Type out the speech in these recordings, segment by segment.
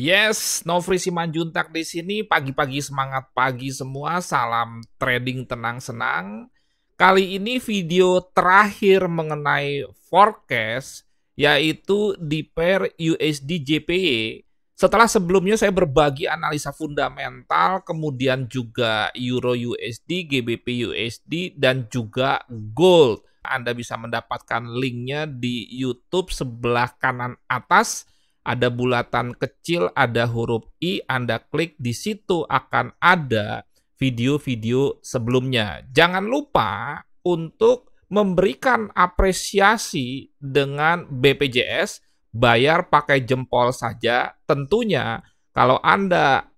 Yes, Novri Simanjuntak di sini. Pagi-pagi semangat pagi semua. Salam trading tenang senang. Kali ini video terakhir mengenai forecast yaitu di pair USD JPY. E. Setelah sebelumnya saya berbagi analisa fundamental, kemudian juga Euro USD, GBP USD, dan juga Gold. Anda bisa mendapatkan linknya di YouTube sebelah kanan atas ada bulatan kecil, ada huruf i, Anda klik di situ akan ada video-video sebelumnya. Jangan lupa untuk memberikan apresiasi dengan BPJS bayar pakai jempol saja. Tentunya kalau Anda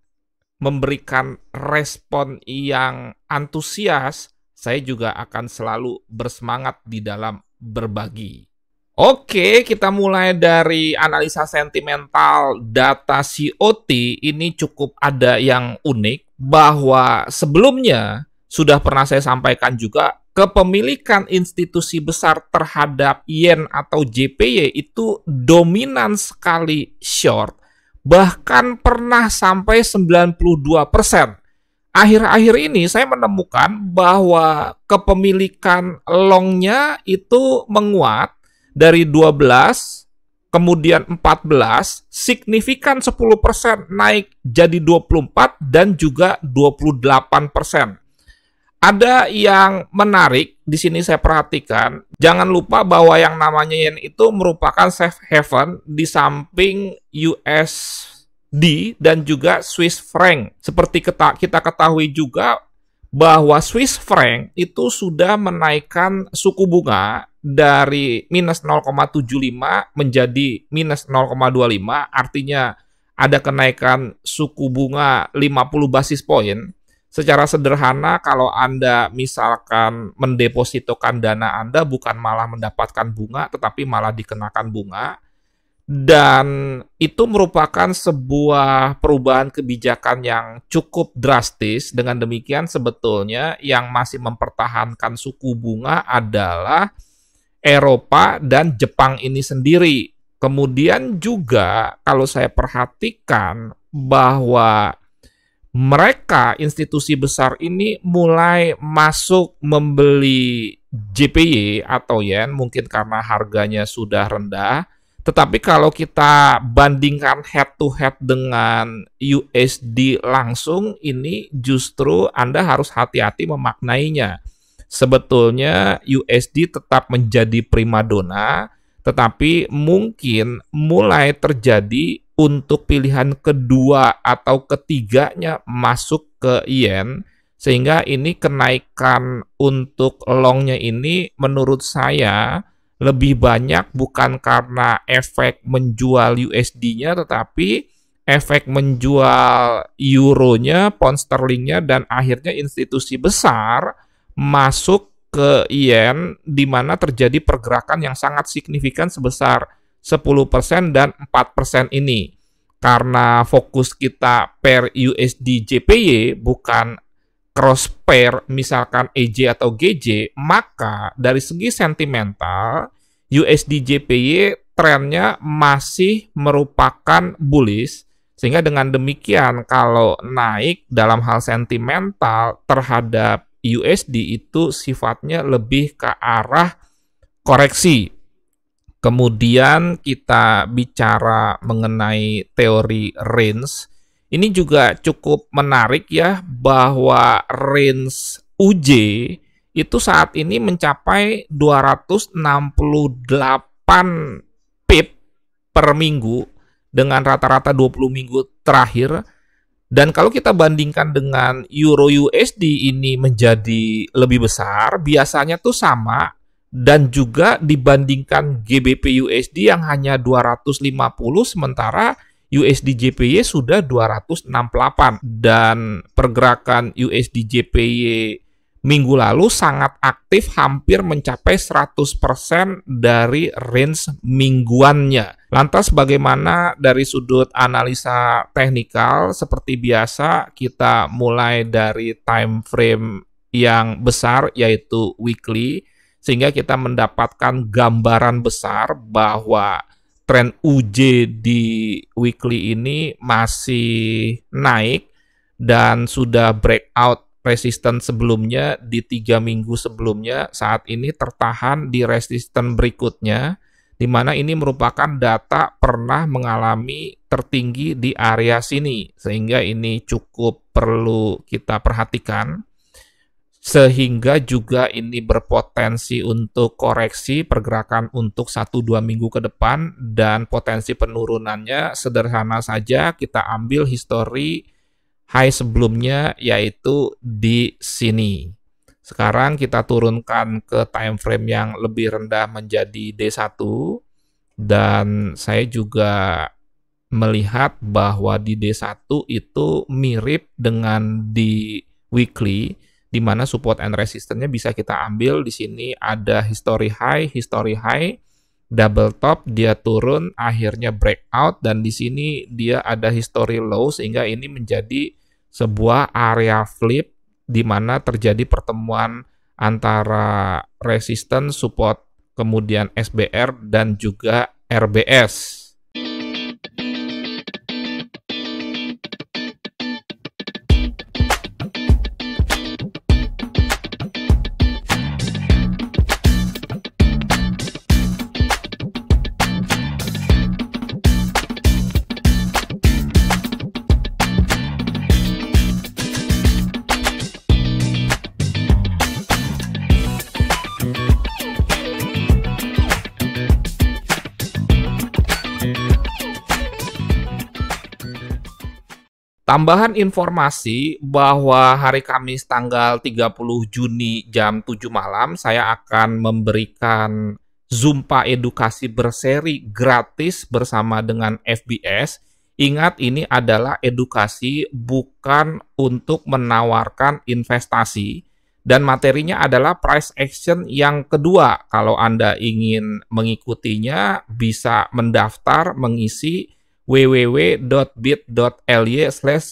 memberikan respon yang antusias, saya juga akan selalu bersemangat di dalam berbagi. Oke, kita mulai dari analisa sentimental data COT. Ini cukup ada yang unik bahwa sebelumnya sudah pernah saya sampaikan juga kepemilikan institusi besar terhadap yen atau JPY itu dominan sekali short bahkan pernah sampai 92%. Akhir-akhir ini saya menemukan bahwa kepemilikan longnya itu menguat dari 12 kemudian 14 signifikan 10% naik jadi 24 dan juga 28%. Ada yang menarik di sini saya perhatikan, jangan lupa bahwa yang namanya yen itu merupakan safe haven di samping USD dan juga Swiss franc. Seperti kita ketahui juga bahwa Swiss franc itu sudah menaikkan suku bunga dari minus 0,75 menjadi minus 0,25 artinya ada kenaikan suku bunga 50 basis point. Secara sederhana kalau Anda misalkan mendepositokan dana Anda bukan malah mendapatkan bunga tetapi malah dikenakan bunga dan itu merupakan sebuah perubahan kebijakan yang cukup drastis. Dengan demikian sebetulnya yang masih mempertahankan suku bunga adalah Eropa dan Jepang ini sendiri. Kemudian juga kalau saya perhatikan bahwa mereka institusi besar ini mulai masuk membeli JPY atau yen mungkin karena harganya sudah rendah. Tetapi kalau kita bandingkan head to head dengan USD langsung ini justru Anda harus hati-hati memaknainya sebetulnya USD tetap menjadi primadona, tetapi mungkin mulai terjadi untuk pilihan kedua atau ketiganya masuk ke yen sehingga ini kenaikan untuk longnya ini menurut saya lebih banyak bukan karena efek menjual USD-nya tetapi efek menjual euronya, pound sterling-nya, dan akhirnya institusi besar masuk ke yen di mana terjadi pergerakan yang sangat signifikan sebesar 10% dan 4% ini. Karena fokus kita per USD JPY bukan cross pair misalkan EJ atau GJ, maka dari segi sentimental USD JPY trennya masih merupakan bullish sehingga dengan demikian kalau naik dalam hal sentimental terhadap USD itu sifatnya lebih ke arah koreksi. Kemudian kita bicara mengenai teori range. Ini juga cukup menarik ya bahwa range UJ itu saat ini mencapai 268 pip per minggu dengan rata-rata 20 minggu terakhir dan kalau kita bandingkan dengan euro USD ini menjadi lebih besar, biasanya tuh sama dan juga dibandingkan GBP USD yang hanya 250 sementara USD JPY sudah 268 dan pergerakan USD JPY minggu lalu sangat aktif hampir mencapai 100% dari range mingguannya. Lantas bagaimana dari sudut analisa teknikal seperti biasa kita mulai dari time frame yang besar yaitu weekly sehingga kita mendapatkan gambaran besar bahwa tren UJ di weekly ini masih naik dan sudah breakout resisten sebelumnya di tiga minggu sebelumnya saat ini tertahan di resisten berikutnya di mana ini merupakan data pernah mengalami tertinggi di area sini sehingga ini cukup perlu kita perhatikan sehingga juga ini berpotensi untuk koreksi pergerakan untuk 1-2 minggu ke depan dan potensi penurunannya sederhana saja kita ambil histori high sebelumnya yaitu di sini. Sekarang kita turunkan ke time frame yang lebih rendah menjadi D1 dan saya juga melihat bahwa di D1 itu mirip dengan di weekly di mana support and resistance-nya bisa kita ambil di sini ada history high, history high, double top dia turun akhirnya breakout dan di sini dia ada history low sehingga ini menjadi sebuah area flip di mana terjadi pertemuan antara resisten, support, kemudian SBR dan juga RBS. Tambahan informasi bahwa hari Kamis tanggal 30 Juni jam 7 malam saya akan memberikan Zumpa edukasi berseri gratis bersama dengan FBS. Ingat ini adalah edukasi bukan untuk menawarkan investasi dan materinya adalah price action yang kedua. Kalau Anda ingin mengikutinya bisa mendaftar, mengisi www.bit.ly slash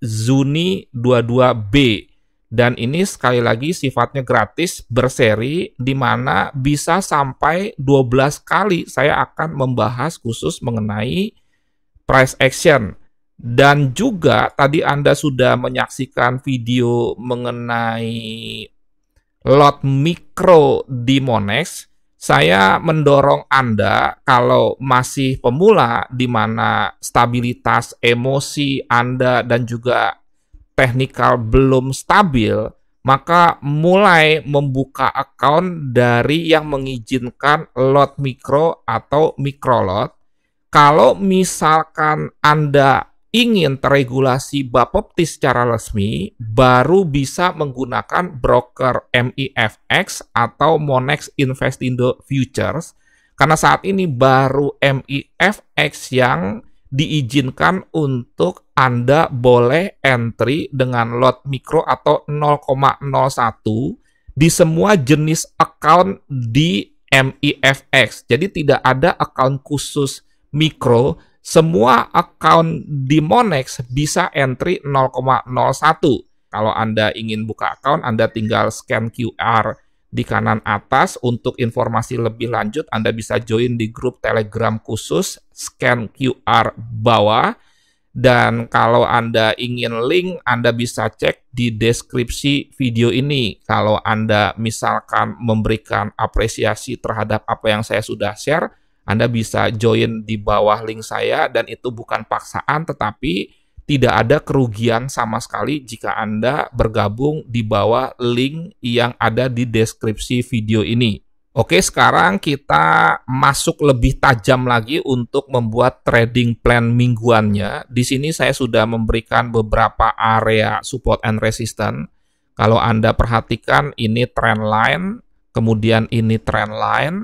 zuni 22 b dan ini sekali lagi sifatnya gratis berseri di mana bisa sampai 12 kali saya akan membahas khusus mengenai price action dan juga tadi Anda sudah menyaksikan video mengenai lot mikro di Monex saya mendorong Anda kalau masih pemula di mana stabilitas emosi Anda dan juga teknikal belum stabil, maka mulai membuka account dari yang mengizinkan lot mikro atau mikro lot. Kalau misalkan Anda ingin teregulasi Bapepti secara resmi, baru bisa menggunakan broker MIFX atau Monex Investindo Futures, karena saat ini baru MIFX yang diizinkan untuk Anda boleh entry dengan lot mikro atau 0,01 di semua jenis account di MIFX. Jadi tidak ada account khusus mikro semua account di Monex bisa entry 0,01. Kalau Anda ingin buka account, Anda tinggal scan QR di kanan atas. Untuk informasi lebih lanjut, Anda bisa join di grup Telegram khusus, scan QR bawah. Dan kalau Anda ingin link, Anda bisa cek di deskripsi video ini. Kalau Anda misalkan memberikan apresiasi terhadap apa yang saya sudah share, anda bisa join di bawah link saya dan itu bukan paksaan tetapi tidak ada kerugian sama sekali jika Anda bergabung di bawah link yang ada di deskripsi video ini. Oke, sekarang kita masuk lebih tajam lagi untuk membuat trading plan mingguannya. Di sini saya sudah memberikan beberapa area support and resistance. Kalau Anda perhatikan ini trend line, kemudian ini trend line,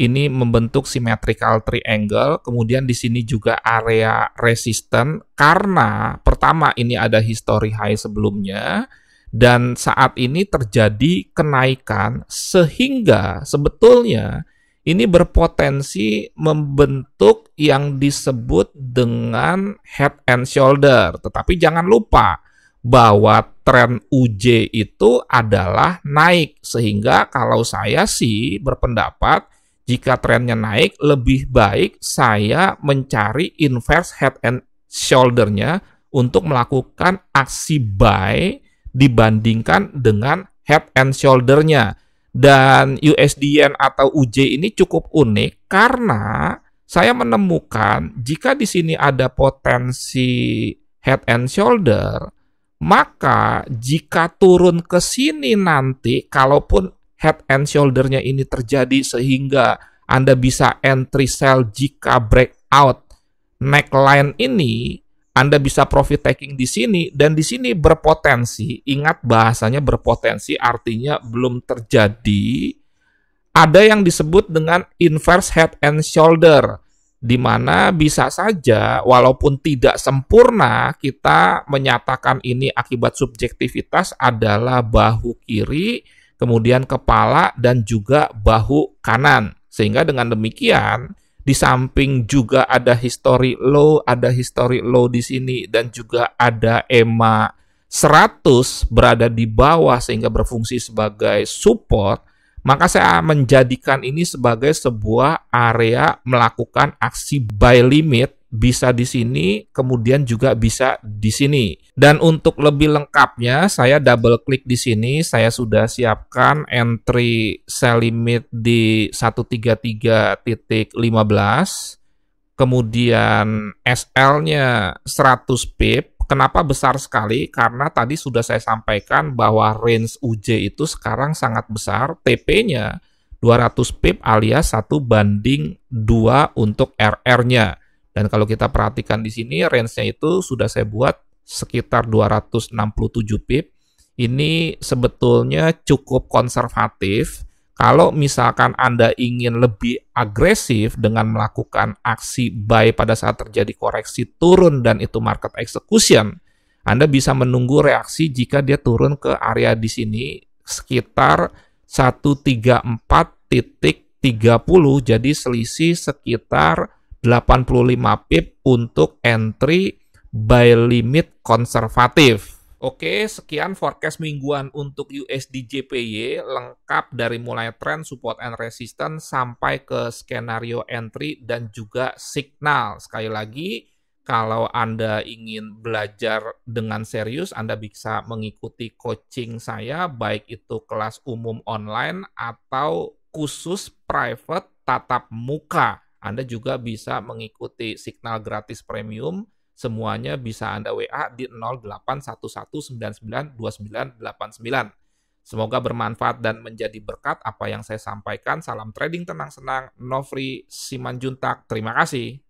ini membentuk symmetrical triangle, kemudian di sini juga area resisten karena pertama ini ada history high sebelumnya dan saat ini terjadi kenaikan sehingga sebetulnya ini berpotensi membentuk yang disebut dengan head and shoulder. Tetapi jangan lupa bahwa tren UJ itu adalah naik sehingga kalau saya sih berpendapat jika trennya naik, lebih baik saya mencari inverse head and shoulder-nya untuk melakukan aksi buy dibandingkan dengan head and shoulder-nya. Dan USDN atau UJ ini cukup unik karena saya menemukan jika di sini ada potensi head and shoulder, maka jika turun ke sini nanti, kalaupun head and shoulder-nya ini terjadi sehingga Anda bisa entry sell jika breakout neckline ini anda bisa profit taking di sini dan di sini berpotensi. Ingat bahasanya berpotensi artinya belum terjadi. Ada yang disebut dengan inverse head and shoulder di mana bisa saja walaupun tidak sempurna kita menyatakan ini akibat subjektivitas adalah bahu kiri kemudian kepala dan juga bahu kanan. Sehingga dengan demikian di samping juga ada history low, ada history low di sini dan juga ada EMA 100 berada di bawah sehingga berfungsi sebagai support, maka saya menjadikan ini sebagai sebuah area melakukan aksi buy limit bisa di sini, kemudian juga bisa di sini. Dan untuk lebih lengkapnya, saya double klik di sini, saya sudah siapkan entry sell limit di 133.15, kemudian SL-nya 100 pip, Kenapa besar sekali? Karena tadi sudah saya sampaikan bahwa range UJ itu sekarang sangat besar, TP-nya 200 pip alias 1 banding 2 untuk RR-nya. Dan kalau kita perhatikan di sini range-nya itu sudah saya buat sekitar 267 pip. Ini sebetulnya cukup konservatif. Kalau misalkan Anda ingin lebih agresif dengan melakukan aksi buy pada saat terjadi koreksi turun dan itu market execution, Anda bisa menunggu reaksi jika dia turun ke area di sini sekitar 134.30 jadi selisih sekitar 85 pip untuk entry buy limit konservatif. Oke, sekian forecast mingguan untuk USD JPY lengkap dari mulai trend support and resistance sampai ke skenario entry dan juga signal. Sekali lagi, kalau Anda ingin belajar dengan serius, Anda bisa mengikuti coaching saya baik itu kelas umum online atau khusus private tatap muka anda juga bisa mengikuti signal gratis premium. Semuanya bisa Anda WA di 0811992989. Semoga bermanfaat dan menjadi berkat apa yang saya sampaikan. Salam trading tenang-senang. Novri Simanjuntak. Terima kasih.